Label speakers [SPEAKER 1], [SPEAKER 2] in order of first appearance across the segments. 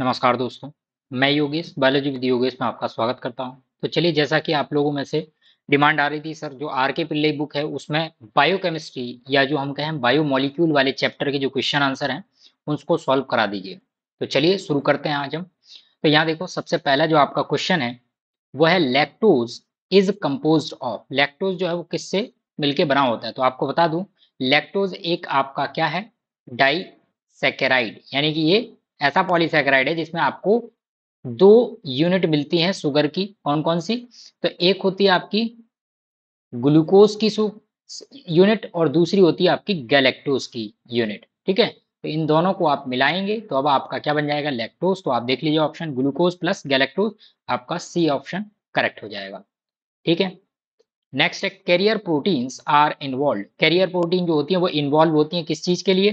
[SPEAKER 1] नमस्कार दोस्तों मैं योगेश बायोलॉजी विद योगेश में आपका स्वागत करता हूं तो चलिए जैसा कि आप लोगों में से डिमांड आ रही थी सर जो आर के पिल्ले बुक है उसमें बायोकेमिस्ट्री या जो हम कहें बायो मॉलिक्यूल वाले चैप्टर के जो क्वेश्चन आंसर हैं उसको सॉल्व करा दीजिए तो चलिए शुरू करते हैं आज हम तो यहाँ देखो सबसे पहला जो आपका क्वेश्चन है वह है lactose is compose of lactose जो है वो किससे मिलकर बना होता है तो आपको बता दू लैक्टोज एक आपका क्या है डाई यानी कि ये ऐसा पॉलीसेक्राइड है जिसमें आपको दो यूनिट मिलती है सुगर की कौन कौन सी तो एक होती है आपकी ग्लूकोज की यूनिट और दूसरी होती है आपकी गैलेक्टोज की यूनिट ठीक है तो इन दोनों को आप मिलाएंगे तो अब आपका क्या बन जाएगा लैक्टोज तो आप देख लीजिए ऑप्शन ग्लूकोज प्लस गैलेक्टोज आपका सी ऑप्शन करेक्ट हो जाएगा ठीक है नेक्स्ट है carrier proteins are involve carrier protein जो होती है वो इन्वॉल्व होती है किस चीज के लिए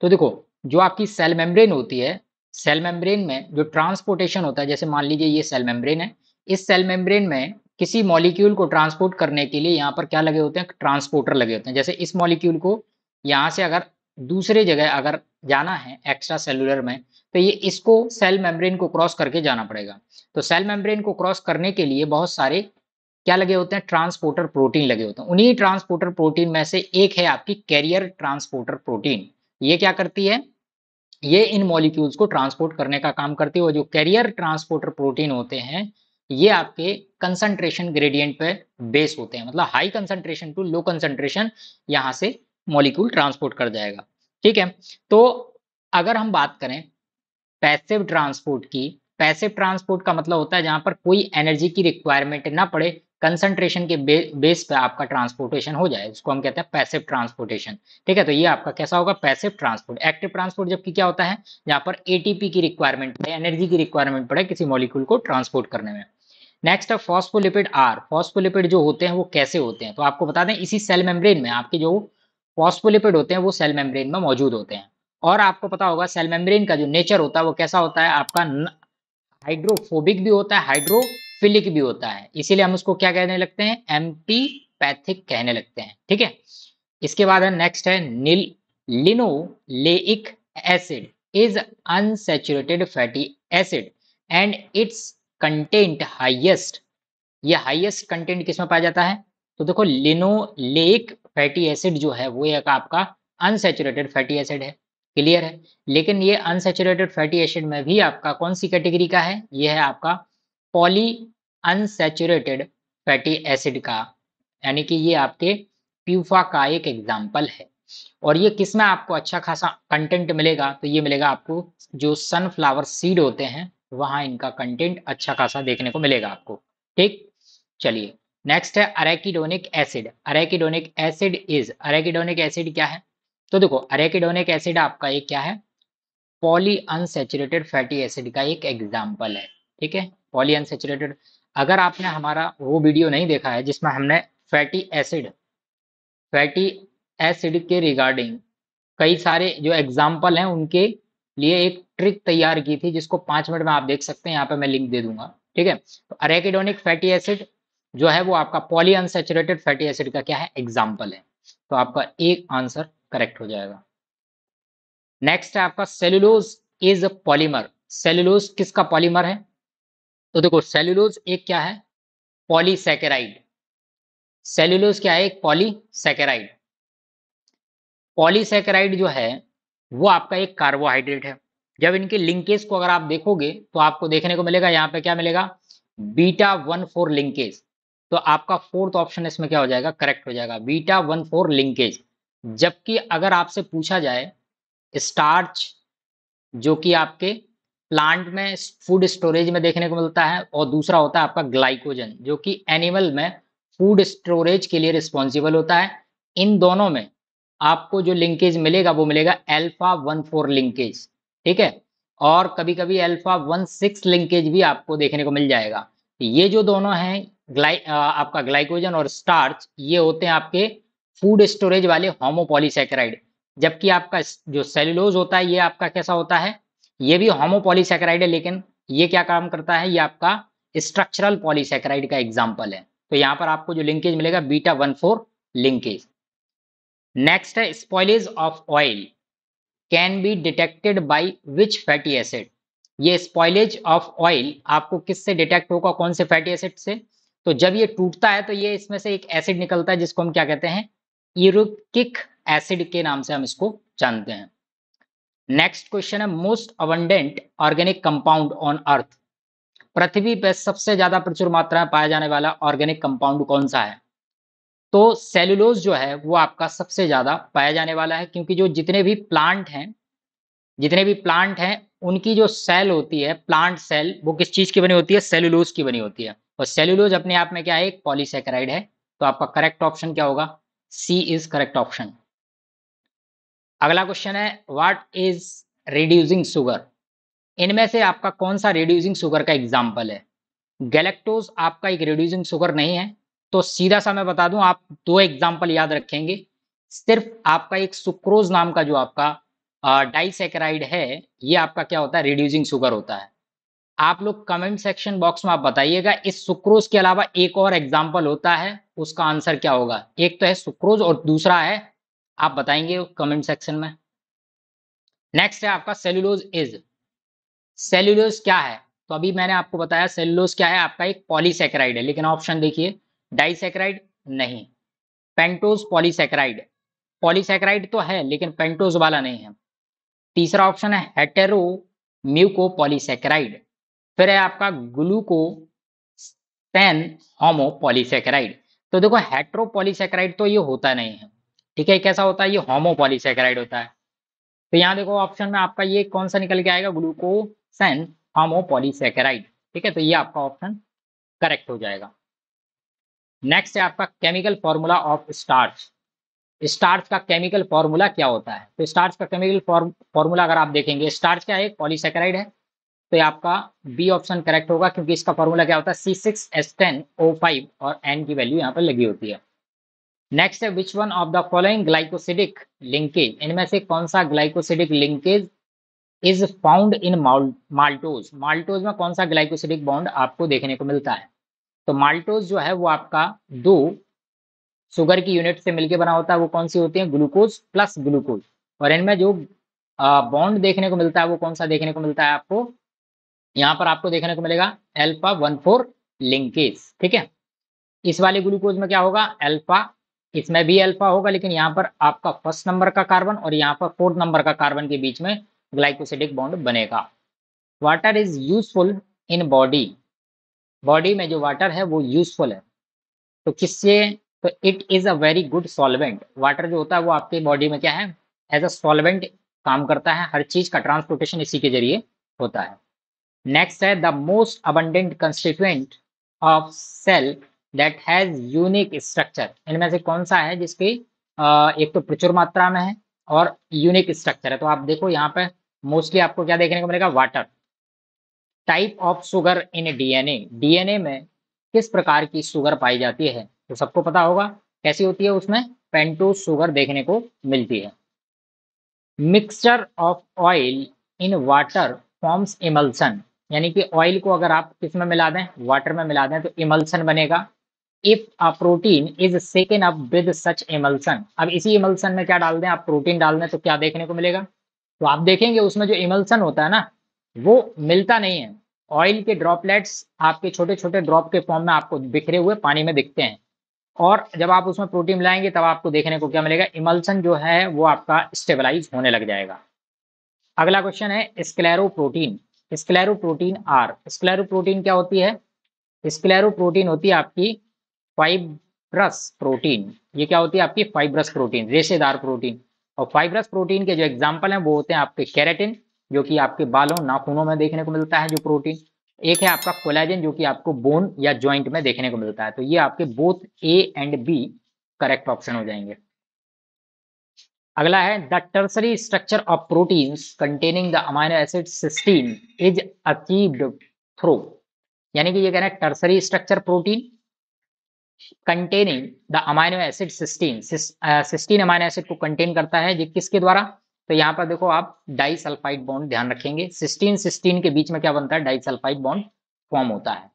[SPEAKER 1] तो देखो जो आपकी सेल मेम्ब्रेन होती है सेल मेम्ब्रेन में जो ट्रांसपोर्टेशन होता है जैसे मान लीजिए ये सेल मेम्ब्रेन है इस सेल मेम्ब्रेन में किसी मॉलिक्यूल को ट्रांसपोर्ट करने के लिए यहाँ पर क्या लगे होते हैं ट्रांसपोर्टर लगे होते हैं जैसे इस मॉलिक्यूल को यहाँ से अगर दूसरे जगह अगर जाना है एक्स्ट्रा सेलुलर में तो ये इसको सेल मेम्ब्रेन को क्रॉस करके जाना पड़ेगा तो सेल मेम्ब्रेन को क्रॉस करने के लिए बहुत सारे क्या लगे होते हैं ट्रांसपोर्टर प्रोटीन लगे होते हैं उन्हीं ट्रांसपोर्टर प्रोटीन में से एक है आपकी कैरियर ट्रांसपोर्टर प्रोटीन ये क्या करती है ये इन मॉलिक्यूल्स को ट्रांसपोर्ट करने का काम करते हुए और जो कैरियर ट्रांसपोर्टर प्रोटीन होते हैं ये आपके कंसंट्रेशन ग्रेडियंट पे बेस होते हैं मतलब high concentration to low concentration यहाँ से मॉलिक्यूल ट्रांसपोर्ट कर जाएगा ठीक है तो अगर हम बात करें पैसिव ट्रांसपोर्ट की पैसिव ट्रांसपोर्ट का मतलब होता है जहां पर कोई एनर्जी की रिक्वायरमेंट ना पड़े कंसंट्रेशन के बे, बेस पे आपका ट्रांसपोर्टेशन हो जाए उसको हम कहते हैं पैसिव ट्रांसपोर्टेशन ठीक है तो ये आपका कैसा होगा पैसिव ट्रांसपोर्ट एक्टिव ट्रांसपोर्ट जबकि क्या होता है जहाँ पर एटीपी की रिक्वायरमेंट पड़े एनर्जी की रिक्वायरमेंट पड़े किसी मॉलिक्यूल को ट्रांसपोर्ट करने में नेक्स्ट है फॉस्फोलिपिड आर फॉस्फोलिपिड जो होते हैं वो कैसे होते हैं तो आपको बता दें इसी सेल मेम्ब्रेन में आपके जो फॉस्फोलिपिड होते हैं वो सेल मेम्ब्रेन में मौजूद होते हैं और आपको पता होगा सेल मेम्ब्रेन का जो नेचर होता है वो कैसा होता है आपका हाइड्रोफोबिक भी होता है हाइड्रो फिलिक भी होता है इसीलिए हम उसको क्या कहने लगते हैं एम्पीपैथिक कहने लगते हैं ठीक है इसके बाद है नेक्स्ट है linoleic acid is unsaturated fatty acid and its content highest ये हाइएस्ट कंटेंट किसमें पाया जाता है तो देखो लिनो लेक फैटी एसिड जो है वो एक आपका अनसेचुरेटेड फैटी एसिड है क्लियर है लेकिन ये अनसेचुरेटेड फैटी एसिड में भी आपका कौन सी कैटेगरी का है ये है आपका पॉली अनसेचुरेटेड फैटी एसिड का यानी कि ये आपके प्यूफा का एक एग्जाम्पल है और ये किस में आपको अच्छा खासा कंटेंट मिलेगा तो ये मिलेगा आपको जो सनफ्लावर सीड होते हैं वहां इनका कंटेंट अच्छा खासा देखने को मिलेगा आपको ठीक चलिए नेक्स्ट है arachidonic acid arachidonic acid is arachidonic acid क्या है तो देखो अरेकिडोनिक एसिड आपका एक क्या है पॉली अनसेचुरेटेड फैटी एसिड का एक एग्जाम्पल है ठीक है पॉली अनसेचुरेटेड अगर आपने हमारा वो वीडियो नहीं देखा है जिसमें हमने फैटी एसिड फैटी एसिड के रिगार्डिंग कई सारे जो एग्जाम्पल हैं उनके लिए एक ट्रिक तैयार की थी जिसको पांच मिनट में आप देख सकते हैं यहाँ पे मैं लिंक दे दूंगा ठीक है तो अरेकिडोनिक फैटी एसिड जो है वो आपका पॉली अनसेचुरेटेड फैटी एसिड का क्या है एग्जाम्पल है तो आपका एक आंसर करेक्ट हो जाएगा नेक्स्ट है आपका cellulose is a polymer cellulose किसका पॉलीमर है तो देखो सेल्यूलोज एक क्या है पॉलीसेकेराइड सेल्यूलोज क्या है एक पॉलीसेकेराइड पॉलीसेकेराइड जो है वो आपका एक कार्बोहाइड्रेट है जब इनके लिंकेज को अगर आप देखोगे तो आपको देखने को मिलेगा यहाँ पे क्या मिलेगा बीटा वन फोर लिंकेज तो आपका फोर्थ ऑप्शन इसमें क्या हो जाएगा करेक्ट हो जाएगा बीटा वन फोर लिंकेज जबकि अगर आपसे पूछा जाए स्टार्च जो कि आपके प्लांट में फूड स्टोरेज में देखने को मिलता है और दूसरा होता है आपका ग्लाइकोजन जो कि एनिमल में फूड स्टोरेज के लिए रिस्पॉन्सिबल होता है इन दोनों में आपको जो लिंकेज मिलेगा वो मिलेगा एल्फा वन फोर लिंकेज ठीक है और कभी कभी एल्फा वन सिक्स लिंकेज भी आपको देखने को मिल जाएगा ये जो दोनों हैं ग्लाइ आपका ग्लाइकोजन और स्टार्च ये होते हैं आपके फूड स्टोरेज वाले होमोपॉलीसेकेराइड जबकि आपका जो सेलुलोज होता है ये आपका कैसा होता है ये भी होमोपॉलीसेक्राइड है लेकिन ये क्या काम करता है ये आपका स्ट्रक्चरल पॉलीसेक्राइड का एग्जाम्पल है तो यहां पर आपको जो लिंकेज मिलेगा beta one four linkage next है spoilage of oil can be detected by which fatty acid ये स्पॉइलेज ऑफ ऑयल आपको किससे डिटेक्ट होगा कौन से फैटी एसिड से तो जब ये टूटता है तो ये इसमें से एक एसिड निकलता है जिसको हम क्या कहते हैं इरुकिक एसिड के नाम से हम इसको जानते हैं नेक्स्ट क्वेश्चन है most abundant organic compound on earth पृथ्वी पर सबसे ज्यादा प्रचुर मात्रा में पाया जाने वाला ऑर्गेनिक कंपाउंड कौन सा है तो सेल्युलोज जो है वो आपका सबसे ज्यादा पाया जाने वाला है क्योंकि जो जितने भी प्लांट हैं जितने भी प्लांट हैं उनकी जो सेल होती है प्लांट सेल वो किस चीज की बनी होती है सेल्युलोज की बनी होती है और सेल्युलोज अपने आप में क्या है एक पॉलीसेकेराइड है तो आपका करेक्ट ऑप्शन क्या होगा सी इज करेक्ट ऑप्शन अगला क्वेश्चन है व्हाट इज रिड्यूसिंग शुगर इनमें से आपका कौन सा रिड्यूसिंग शुगर का एग्जाम्पल है गैलेक्टोज आपका एक रिड्यूसिंग शुगर नहीं है तो सीधा सा मैं बता दूं आप दो एग्जाम्पल याद रखेंगे सिर्फ आपका एक सुक्रोज नाम का जो आपका डाइसेक्राइड है ये आपका क्या होता है रिड्यूसिंग शुगर होता है आप लोग कमेंट सेक्शन बॉक्स में आप बताइएगा इस सुक्रोज के अलावा एक और एग्जाम्पल होता है उसका आंसर क्या होगा एक तो है सुक्रोज और दूसरा है आप बताएंगे कमेंट सेक्शन में नेक्स्ट है आपका सेल्यूलोज इज सेल्यूलोज क्या है तो अभी मैंने आपको बताया सेल्यूलोज क्या है आपका एक पॉलीसेक्राइड है लेकिन ऑप्शन देखिए डाइसेक्राइड नहीं पेंटोज पॉलीसेक्राइड पॉलीसेक्राइड तो है लेकिन पेंटोज वाला नहीं है तीसरा ऑप्शन है हेटेरो म्यूको पॉलीसेक्राइड फिर है आपका ग्लूको पेन होमो पॉलीसेक्राइड तो देखो हेट्रो पॉलीसेक्राइड तो ये होता नहीं है ठीक है कैसा होता है ये होमोपॉलीसेक्राइड होता है तो यहाँ देखो ऑप्शन में आपका ये कौन सा निकल के आएगा ग्लूकोसेन होमोपॉलीसेक्राइड ठीक है तो ये आपका ऑप्शन करेक्ट हो जाएगा नेक्स्ट है आपका chemical formula of starch starch का केमिकल फॉर्मूला क्या होता है तो स्टार्च का केमिकल फॉर्मूला अगर आप देखेंगे स्टार्च क्या है पॉलीसेक्राइड है तो ये आपका बी ऑप्शन करेक्ट होगा क्योंकि इसका फॉर्मूला क्या होता है C six S ten O five और एन की वैल्यू यहाँ पर लगी होती है नेक्स्ट है which one of the following glycosidic linkage इनमें से कौन सा glycosidic linkage is found in maltose maltose में कौन सा ग्लाइकोसिडिक बॉन्ड आपको देखने को मिलता है तो माल्टोज जो है वो आपका दो शुगर की यूनिट से मिलकर बना होता है वो कौन सी होती है ग्लूकोज प्लस ग्लूकोज और इनमें जो बॉन्ड देखने को मिलता है वो कौन सा देखने को मिलता है आपको यहाँ पर आपको देखने को मिलेगा एल्फा वन फोर लिंकेज ठीक है इस वाले ग्लूकोज में क्या होगा एल्फा इसमें भी अल्फा होगा लेकिन यहाँ पर आपका फर्स्ट नंबर का कार्बन और यहाँ पर फोर्थ नंबर का कार्बन के बीच में ग्लाइकोसिडिक बॉन्ड बनेगा water is useful in body body में जो वाटर है वो यूजफुल है तो किससे तो it is a very good solvent water जो होता है वो आपके बॉडी में क्या है एज अ सॉल्वेंट काम करता है हर चीज़ का ट्रांसपोर्टेशन इसी के जरिए होता है नेक्स्ट है the most abundant constituent of cell that has unique structure इनमें से कौन सा है जिसकी एक तो प्रचुर मात्रा में है और यूनिक स्ट्रक्चर है तो आप देखो यहाँ पे मोस्टली आपको क्या देखने को मिलेगा water type of sugar in DNA DNA में किस प्रकार की शुगर पाई जाती है तो सबको पता होगा कैसी होती है उसमें पेंटू सुगर देखने को मिलती है mixture of oil in water forms emulsion यानी कि ऑयल को अगर आप किस में मिला दें वाटर में मिला दें तो इमल्सन बनेगा if a protein is second up with such emulsion अब इसी इमल्सन में क्या डाल दें आप प्रोटीन डाल दें तो क्या देखने को मिलेगा तो आप देखेंगे उसमें जो इमल्सन होता है ना वो मिलता नहीं है ऑयल के ड्रॉपलेट्स आपके छोटे छोटे ड्रॉप के फॉर्म में आपको बिखरे हुए पानी में दिखते हैं और जब आप उसमें प्रोटीन लाएंगे तब आपको देखने को क्या मिलेगा इमल्सन जो है वो आपका स्टेबलाइज होने लग जाएगा अगला क्वेश्चन है scleroprotein scleroprotein are scleroprotein क्या होती है स्क्लेरो प्रोटीन होती है आपकी फाइब्रस प्रोटीन ये क्या होती है आपकी फाइब्रस प्रोटीन रेशेदार प्रोटीन और फाइब्रस प्रोटीन के जो एग्जाम्पल हैं वो होते हैं आपके कैरेटिन जो कि आपके बालों नाखूनों में देखने को मिलता है जो प्रोटीन एक है आपका कोलेजन जो कि आपको बोन या ज्वाइंट में देखने को मिलता है तो ये आपके both A and B correct option हो जाएंगे अगला है the tertiary structure of proteins containing the amino acid cysteine is achieved through यानी कि ये कह रहे हैं tertiary structure protein containing the amino acid cysteine cysteine amino acid को कंटेन करता है किसके द्वारा तो यहाँ पर देखो आप डाई सल्फाइड बॉन्ड ध्यान रखेंगे सिस्टीन सिस्टीन के बीच में क्या बनता है डाई सल्फाइड बॉन्ड फॉर्म होता है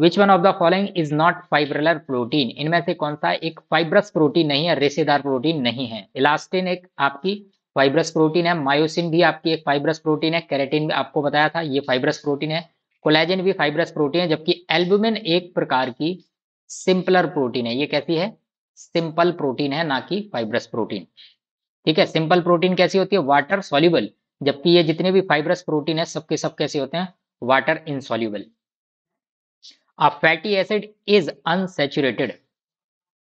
[SPEAKER 1] which one of the following is not fibrillar protein इनमें से कौन सा एक फाइब्रस प्रोटीन नहीं है रेशेदार प्रोटीन नहीं है इलास्टिन एक आपकी फाइब्रस प्रोटीन है मायोसिन भी आपकी एक फाइब्रस प्रोटीन है कैरेटिन भी आपको बताया था ये फाइब्रस प्रोटीन है कोलेजन भी फाइब्रस प्रोटीन है जबकि एल्बुमिन एक प्रकार की सिंपलर प्रोटीन है ये कैसी है सिंपल प्रोटीन है ना कि फाइब्रस प्रोटीन ठीक है सिंपल प्रोटीन कैसी होती है वाटर सोल्यूबल जबकि ये जितने भी फाइब्रस प्रोटीन है सबके सब कैसे होते हैं water insoluble a fatty acid is unsaturated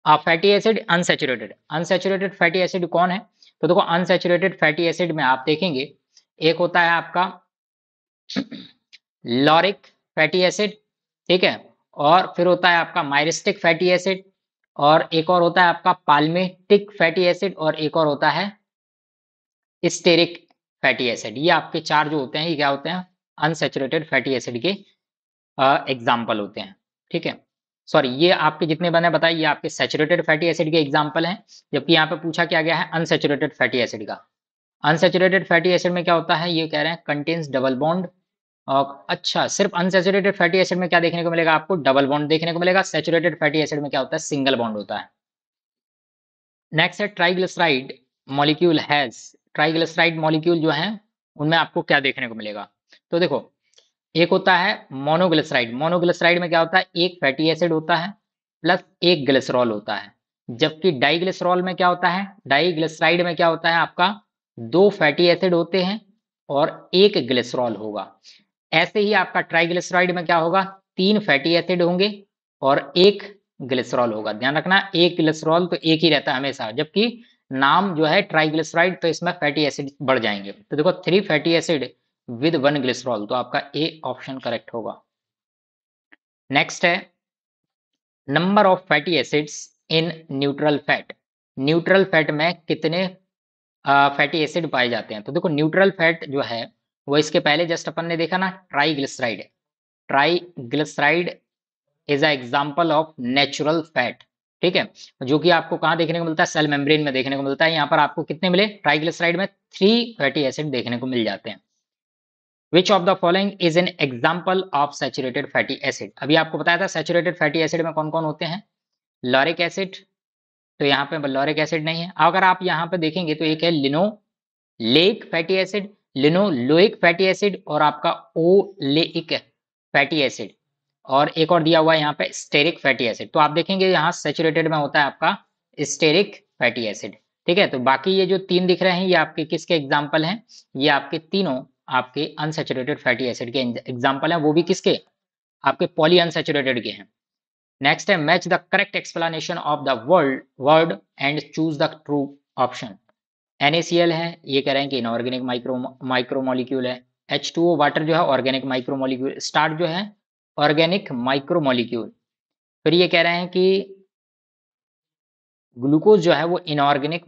[SPEAKER 1] a fatty acid unsaturated unsaturated fatty acid कौन है तो देखो अनसेचुरेटेड फैटी एसिड में आप देखेंगे एक होता है आपका लॉरिक फैटी एसिड ठीक है और फिर होता है आपका माइरिस्टिक फैटी एसिड और एक और होता है आपका पाल्मेटिक फैटी एसिड और एक और होता है स्टेरिक फैटी एसिड ये आपके चार जो होते हैं ये क्या होते हैं अनसेचुरेटेड फैटी एसिड के एग्जाम्पल होते हैं ठीक है सॉरी ये आपके जितने बने बताए ये आपके सेचुरेटेड फैटी एसिड के एग्जाम्पल हैं जबकि यहाँ पे पूछा क्या गया है अनसेचुरेटेड फैटी एसिड का अनसेचुरेटेड फैटी एसिड में क्या होता है ये कह रहे हैं कंटेन्स डबल बॉन्ड और अच्छा सिर्फ अनसेचुरेटेड फैटी एसिड में क्या देखने को मिलेगा आपको डबल बॉन्ड देखने को मिलेगा सेचुरेटेड फैटी एसिड में क्या होता है सिंगल बॉन्ड होता है नेक्स्ट है triglyceride molecule has triglyceride molecule जो है उनमें आपको क्या देखने को मिलेगा तो देखो एक होता है मोनोग्लिसराइड मोनोग्लिसराइड में क्या होता है एक फैटी एसिड होता है प्लस एक ग्लिसरॉल होता है जबकि डाइग्लिसरॉल में क्या होता है डाइग्लिसराइड में क्या होता है आपका दो फैटी एसिड होते हैं और एक ग्लिसरॉल होगा ऐसे ही आपका ट्राइग्लिसराइड में क्या होगा तीन फैटी एसिड होंगे और एक ग्लिसरॉल होगा ध्यान रखना एक ग्लिसरॉल तो एक ही रहता है हमेशा जबकि नाम जो है ट्राइग्लिसराइड तो इसमें फैटी एसिड बढ़ जाएंगे तो देखो three fatty acid with one glycerol तो आपका ए ऑप्शन करेक्ट होगा नेक्स्ट है number of fatty acids in neutral fat neutral fat में कितने फैटी एसिड पाए जाते हैं तो देखो न्यूट्रल फैट जो है वो इसके पहले जस्ट अपन ने देखा ना triglyceride triglyceride is a example of natural fat ठीक है जो कि आपको कहां देखने को मिलता है सेल मेम्ब्रेन में देखने को मिलता है यहां पर आपको कितने मिले ट्राइग्लिसराइड में थ्री फैटी एसिड देखने को मिल जाते हैं which of the following is an example of saturated fatty acid अभी आपको बताया था saturated फैटी एसिड में कौन कौन होते हैं लॉरिक एसिड तो यहाँ पे लॉरिक एसिड नहीं है अगर आप यहाँ पे देखेंगे तो एक है linoleic fatty acid linoleic fatty acid और आपका ओलेइक फैटी एसिड और एक और दिया हुआ है यहाँ पे स्टेरिक फैटी एसिड तो आप देखेंगे यहाँ सेचुरेटेड में होता है आपका स्टेरिक फैटी एसिड ठीक है तो बाकी ये जो तीन दिख रहे हैं ये आपके किसके एग्जाम्पल हैं ये आपके तीनों आपके अनसेचुरेटेड फैटी एसिड के एग्जाम्पल हैं वो भी किसके आपके पॉली अनसेचुरेटेड के हैं नेक्स्ट है match the correct explanation of the world word and choose the true option an है ये कह रहे हैं कि इनऑर्गेनिक माइक्रो माइक्रोमोलिक्यूल है एच टू वाटर जो है ऑर्गेनिक माइक्रोमोलिक्यूल स्टार्ट जो है ऑर्गेनिक माइक्रोमोलिक्यूल फिर ये कह रहे हैं कि ग्लूकोज जो है वो इनऑर्गेनिक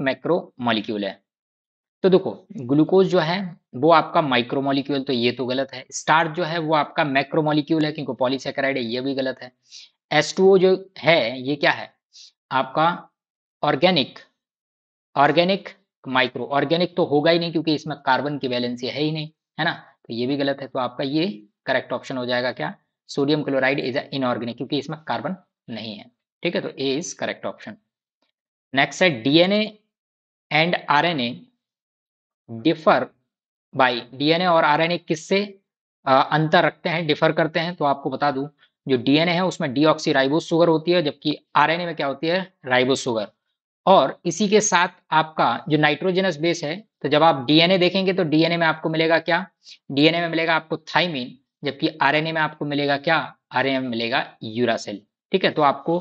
[SPEAKER 1] मॉलिक्यूल है तो देखो ग्लूकोज जो है वो आपका माइक्रोमोलिक्यूल तो ये तो गलत है स्टार्च जो है वो आपका मॉलिक्यूल है क्योंकि पॉलीसेकेराइड है ये भी गलत है एस जो है ये क्या है आपका ऑर्गेनिक ऑर्गेनिक माइक्रो ऑर्गेनिक तो होगा ही नहीं क्योंकि इसमें कार्बन की वैलेंसी है ही नहीं है ना तो ये भी गलत है तो आपका ये करेक्ट ऑप्शन हो जाएगा क्या sodium chloride is a inorganic क्योंकि इसमें कार्बन नहीं है ठीक है तो A is correct option next है DNA and RNA differ by DNA और आरएनए किससे अंतर रखते हैं डिफर करते हैं तो आपको बता दूं जो डीएनए है उसमें ऑक्सी राइबोस शुगर होती है जबकि आरएनए में क्या होती है राइबोस शुगर और इसी के साथ आपका जो नाइट्रोजनस बेस है तो जब आप डीएनए देखेंगे तो डीएनए में आपको मिलेगा क्या डीएनए में मिलेगा आपको थाइमिन जबकि आरएनए में आपको मिलेगा क्या आरएनए में मिलेगा यूरासेल ठीक है तो आपको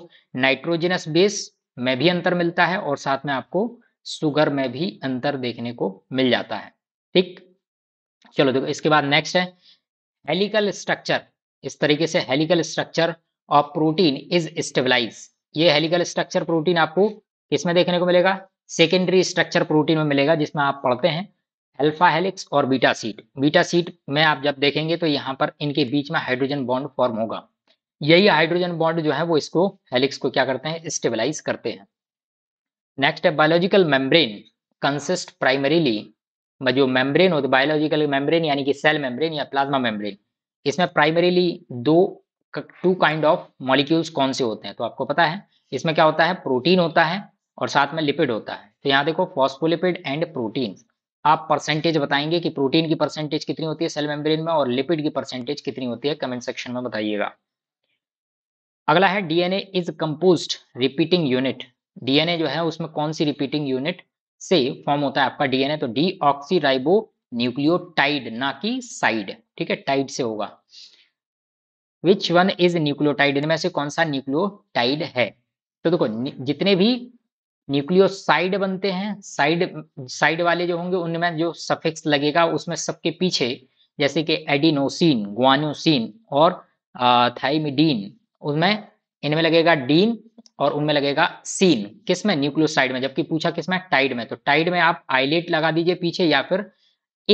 [SPEAKER 1] नाइट्रोजनस बेस में भी अंतर मिलता है और साथ में आपको सुगर में भी अंतर देखने को मिल जाता है ठीक चलो देखो इसके बाद नेक्स्ट है हेलिकल स्ट्रक्चर इस तरीके से helical structure of protein is stabilize ये हेलिकल स्ट्रक्चर प्रोटीन आपको किसमें देखने को मिलेगा सेकेंडरी स्ट्रक्चर प्रोटीन में मिलेगा जिसमें आप पढ़ते हैं अल्फा हेलिक्स और बीटा सीट बीटा सीट में आप जब देखेंगे तो यहाँ पर इनके बीच में हाइड्रोजन बॉन्ड फॉर्म होगा यही हाइड्रोजन बॉन्ड जो है वो इसको हेलिक्स को क्या करते हैं स्टेबलाइज करते हैं नेक्स्ट है बायोलॉजिकल मेम्ब्रेन कंसिस्ट प्राइमरीली जो मेम्ब्रेन होती है बायोलॉजिकल मेम्ब्रेन यानी कि सेल मेम्ब्रेन या प्लाज्मा मेम्ब्रेन इसमें प्राइमरीली दो टू काइंड ऑफ मॉलिक्यूल्स कौन से होते हैं तो आपको पता है इसमें क्या होता है प्रोटीन होता है और साथ में लिपिड होता है तो यहाँ देखो फॉस्फोलिपिड एंड प्रोटीन आप परसेंटेज बताएंगे कि प्रोटीन की परसेंटेज कितनी होती है सेल मेम्ब्रेन में और लिपिड की परसेंटेज कितनी होती है कमेंट सेक्शन में बताइएगा अगला है DNA is composed repeating unit DNA जो है उसमें कौन सी रिपीटिंग यूनिट से फॉर्म होता है आपका डीएनए तो डी ऑक्सीराइबो न्यूक्लियोटाइड ना कि साइड ठीक है टाइड से होगा विच वन इज न्यूक्लियोटाइड इनमें से कौन सा न्यूक्लियोटाइड है तो देखो जितने भी न्यूक्लियोसाइड बनते हैं साइड साइड वाले जो होंगे उनमें जो सफिक्स लगेगा उसमें सबके पीछे जैसे कि एडिनोसिन ग्वानोसिन और थाइमिडीन उनमें इनमें लगेगा डीन और उनमें लगेगा सीन किसमें न्यूक्लियोसाइड में जबकि पूछा किसमें टाइड में तो टाइड में आप आइलेट लगा दीजिए पीछे या फिर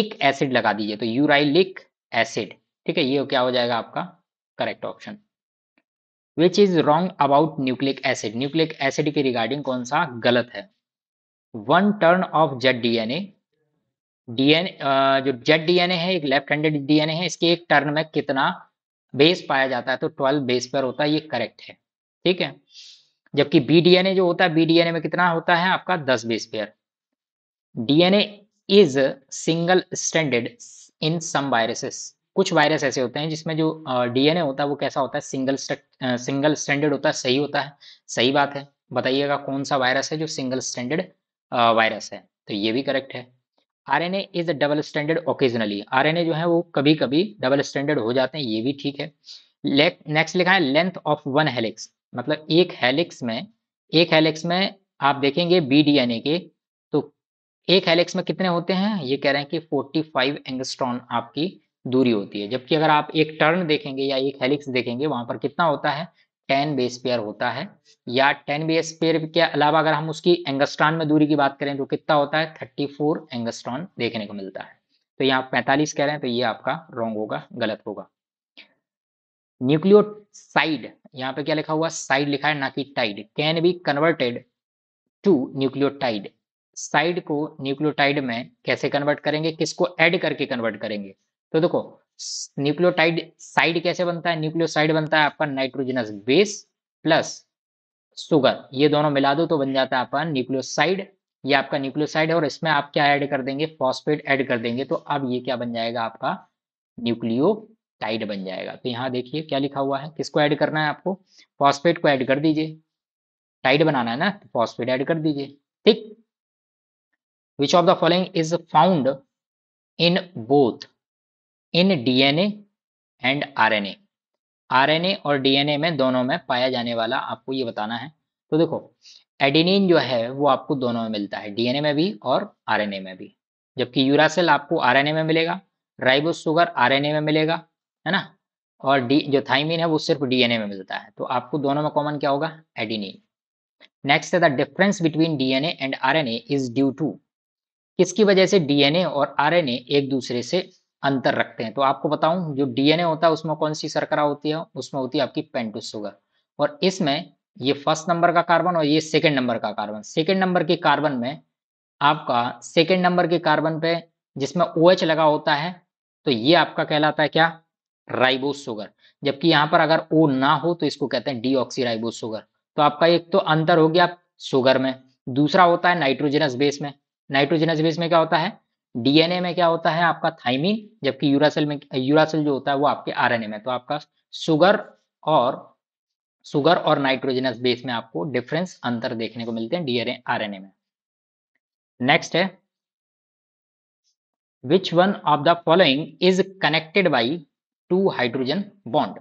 [SPEAKER 1] एक एसिड लगा दीजिए तो यूराइलिक एसिड ठीक है ये क्या हो जाएगा आपका correct option which is wrong about nucleic acid nucleic acid के रिगार्डिंग कौन सा गलत है one turn of Z DNA DNA जो जेड डीएनए है एक लेफ्ट हैंडेड डीएनए है इसके एक टर्न में कितना बेस पाया जाता है तो ट्वेल्व बेस पर होता है ये करेक्ट है ठीक है जबकि बी डीएनए जो होता है बी डीएनए में कितना होता है आपका दस base pair DNA is single standard in some viruses कुछ वायरस ऐसे होते हैं जिसमें जो डीएनए होता है वो कैसा होता है सिंगल सिंगल स्टैंडर्ड होता है सही होता है सही बात है बताइएगा कौन सा वायरस है जो सिंगल स्टैंडर्ड वायरस है तो ये भी करेक्ट है R N as is double standard occasionally R N A जो है वो कभी कभी डबल स्टैंडर्ड हो जाते हैं ये भी ठीक है नेक्स्ट लिखा है लेंथ ऑफ वन हेलिक्स मतलब एक हेलिक्स में एक हेलिक्स में आप देखेंगे बी डी एन ए के तो एक हेलिक्स में कितने होते हैं ये कह रहे हैं कि 45 फाइव एंगस्ट्रॉन आपकी दूरी होती है जबकि अगर आप एक टर्न देखेंगे या एक हेलिक्स देखेंगे वहां पर कितना होता है टेन बेस पेयर होता है या टेन बेस पेयर के अलावा अगर हम उसकी एंगस्ट्रॉन में दूरी की बात करें तो कितना होता है थर्टी फोर एंगस्ट्रॉन देखने को मिलता है तो यहाँ पैंतालीस कह रहे हैं तो ये आपका रॉन्ग होगा गलत होगा न्यूक्लियो साइड यहाँ पे क्या लिखा हुआ साइड लिखा है ना कि tide can be converted to nucleotide side को न्यूक्लियोटाइड में कैसे कन्वर्ट करेंगे किसको ऐड करके कन्वर्ट करेंगे तो देखो न्यूक्लियोटाइड साइड कैसे बनता है न्यूक्लियोसाइड बनता है आपका नाइट्रोजनस बेस प्लस सुगर ये दोनों मिला दो तो बन जाता है आपका न्यूक्लियोसाइड ये आपका न्यूक्लियोसाइड है और इसमें आप क्या ऐड कर देंगे फॉस्फेट ऐड कर देंगे तो अब ये क्या बन जाएगा आपका न्यूक्लियोटाइड बन जाएगा तो यहाँ देखिए क्या लिखा हुआ है किसको ऐड करना है आपको फॉस्फेट को ऐड कर दीजिए टाइड बनाना है ना तो फॉस्फेट ऐड कर दीजिए ठीक which of the following is found in both in DNA and RNA RNA और डीएनए में दोनों में पाया जाने वाला आपको ये बताना है तो देखो एडिनिन जो है वो आपको दोनों में मिलता है डीएनए में भी और आरएनए में भी जबकि यूरासेल आपको आरएनए में मिलेगा राइबोस शुगर आरएनए में मिलेगा है ना और डी जो थाइमिन है वो सिर्फ डीएनए में मिलता है तो आपको दोनों में कॉमन क्या होगा एडिनिन नेक्स्ट है the difference between DNA and RNA is due to किसकी वजह से डीएनए और आरएनए एक दूसरे से अंतर रखते हैं तो आपको बताऊं जो डीएनए होता है उसमें कौन सी शर्करा होती है उसमें होती है आपकी पेंटोस शुगर और इसमें ये फर्स्ट नंबर का कार्बन और ये सेकेंड नंबर का कार्बन सेकेंड नंबर के कार्बन में आपका सेकेंड नंबर के कार्बन पे जिसमें ओ OH लगा होता है तो ये आपका कहलाता है क्या राइबोस शुगर जबकि यहाँ पर अगर ओ ना हो तो इसको कहते हैं डी ऑक्सीराइबोस शुगर तो आपका एक तो अंतर हो गया शुगर में दूसरा होता है नाइट्रोजनस बेस में नाइट्रोजनस बेस में क्या होता है डीएनए में क्या होता है आपका थाइमिन जबकि यूरासेल में यूरासेल जो होता है वो आपके आरएनए में तो आपका सुगर और सुगर और नाइट्रोजनस बेस में आपको डिफरेंस अंतर देखने को मिलते हैं डीएनए आरएनए में नेक्स्ट है which one of the following is connected by two hydrogen bond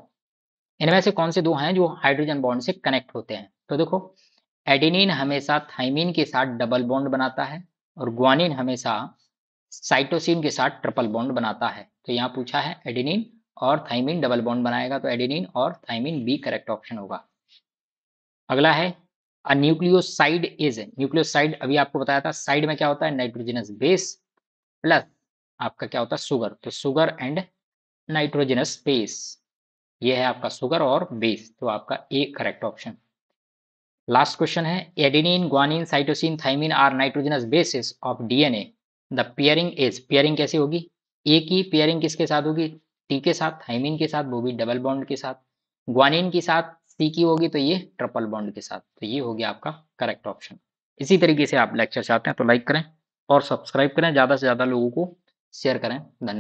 [SPEAKER 1] इनमें से कौन से दो हैं जो हाइड्रोजन बॉन्ड से कनेक्ट होते हैं तो देखो एडिनिन हमेशा थाइमिन के साथ डबल बॉन्ड बनाता है और ग्वानिन हमेशा साइटोसिन के साथ ट्रिपल बॉन्ड बनाता है तो यहाँ पूछा है एडिनिन और थाइमिन डबल बॉन्ड बनाएगा तो एडिनिन और थाइमिन बी करेक्ट ऑप्शन होगा अगला है अ न्यूक्लियोसाइड इज न्यूक्लियोसाइड अभी आपको बताया था साइड में क्या होता है नाइट्रोजनस बेस प्लस आपका क्या होता है सुगर तो सुगर एंड नाइट्रोजनस बेस ये है आपका सुगर और बेस तो आपका A correct option last question है adenine guanine cytosine thymine are nitrogenous bases of DNA the pairing is pairing कैसे होगी ए की पेयरिंग किसके साथ होगी टी के साथ थाइमिन के साथ वो भी डबल बॉन्ड के साथ ग्वानिन के साथ सी की होगी तो ये ट्रिपल बॉन्ड के साथ तो ये हो गया आपका करेक्ट ऑप्शन इसी तरीके से आप लेक्चर चाहते हैं तो लाइक करें और सब्सक्राइब करें ज़्यादा से ज़्यादा लोगों को शेयर करें धन्यवाद